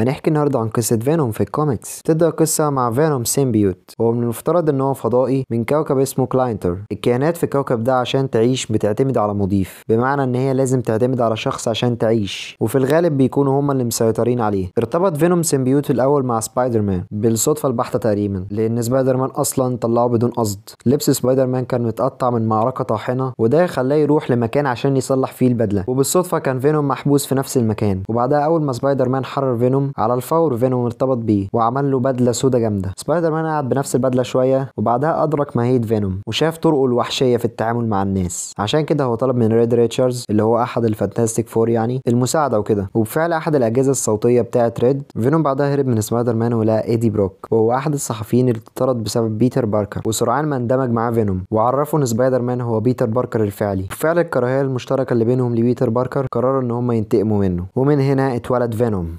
هنحكي النهارده عن قصة فينوم في الكوميكس تبدأ القصة مع فينوم سيمبيوت وهو من المفترض ان هو فضائي من كوكب اسمه كلاينتر الكائنات في الكوكب ده عشان تعيش بتعتمد على مضيف بمعنى ان هي لازم تعتمد على شخص عشان تعيش وفي الغالب بيكونوا هما اللي مسيطرين عليه ارتبط فينوم سيمبيوت الاول مع سبايدر مان بالصدفة البحتة تقريبا لان سبايدر مان اصلا طلعه بدون قصد لبس سبايدر مان كان متقطع من معركة طاحنة وده خلاه يروح لمكان عشان يصلح فيه البدلة وبالصدفة كان فينوم محبوس في نفس المكان وبعدها اول ما سبايدر مان حرر فينوم على الفور فينوم ارتبط بيه وعمل له بدله سودا جامده سبايدر مان قعد بنفس البدله شويه وبعدها ادرك ماهيه فينوم وشاف طرقه الوحشيه في التعامل مع الناس عشان كده هو طلب من ريد ريتشاردز اللي هو احد الفانتاستيك فور يعني المساعده وكده وبفعل احد الاجهزه الصوتيه بتاعه ريد فينوم بعدها هرب من سبايدر مان ولقى ايدي بروك وهو احد الصحفيين اللي اتطرد بسبب بيتر باركر وسرعان ما اندمج مع فينوم وعرفه ان سبايدر مان هو بيتر باركر الفعلي وفعل الكراهيه المشتركه اللي بينهم لبيتر باركر قرروا ان هم ينتقموا منه ومن هنا اتولد فينوم